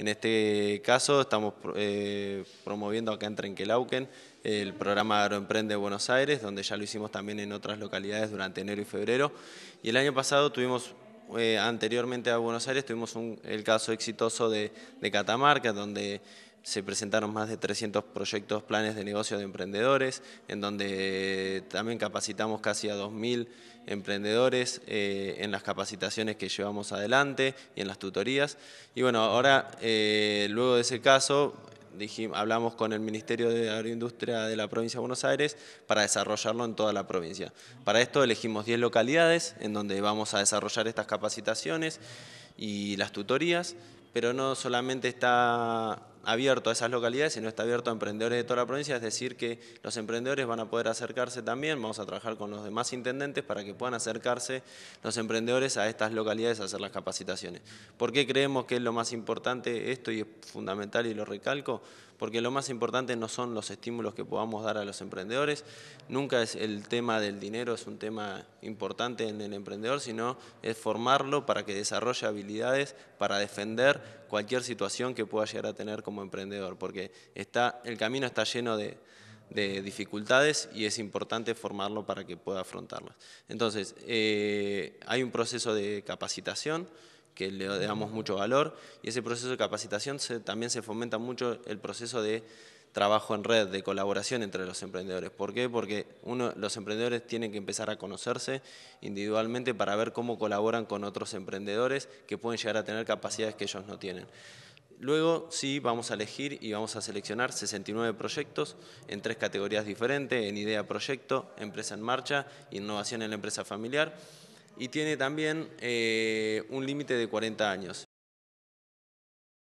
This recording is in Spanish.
En este caso estamos eh, promoviendo acá en Trenquelauquen el programa Agroemprende Buenos Aires, donde ya lo hicimos también en otras localidades durante enero y febrero. Y el año pasado tuvimos, eh, anteriormente a Buenos Aires, tuvimos el caso exitoso de, de Catamarca, donde se presentaron más de 300 proyectos, planes de negocio de emprendedores, en donde también capacitamos casi a 2.000 emprendedores eh, en las capacitaciones que llevamos adelante y en las tutorías. Y bueno, ahora, eh, luego de ese caso, dijimos, hablamos con el Ministerio de Agroindustria de la provincia de Buenos Aires para desarrollarlo en toda la provincia. Para esto elegimos 10 localidades en donde vamos a desarrollar estas capacitaciones y las tutorías, pero no solamente está abierto a esas localidades, y no está abierto a emprendedores de toda la provincia, es decir, que los emprendedores van a poder acercarse también, vamos a trabajar con los demás intendentes para que puedan acercarse los emprendedores a estas localidades a hacer las capacitaciones. ¿Por qué creemos que es lo más importante esto y es fundamental y lo recalco? Porque lo más importante no son los estímulos que podamos dar a los emprendedores, nunca es el tema del dinero, es un tema importante en el emprendedor, sino es formarlo para que desarrolle habilidades para defender cualquier situación que pueda llegar a tener como emprendedor, porque está, el camino está lleno de, dificultades y es importante formarlo para que pueda afrontarlas. Entonces, eh, hay un proceso de capacitación que le damos mucho valor y ese proceso de capacitación también se fomenta mucho el proceso de trabajo en red, de colaboración entre los emprendedores. ¿Por qué? Porque uno, los emprendedores tienen que empezar a conocerse individualmente para ver cómo colaboran con otros emprendedores que pueden llegar a tener capacidades que ellos no tienen. Luego sí vamos a elegir y vamos a seleccionar 69 proyectos en tres categorías diferentes, en idea proyecto, empresa en marcha innovación en la empresa familiar. Y tiene también eh, un límite de 40 años.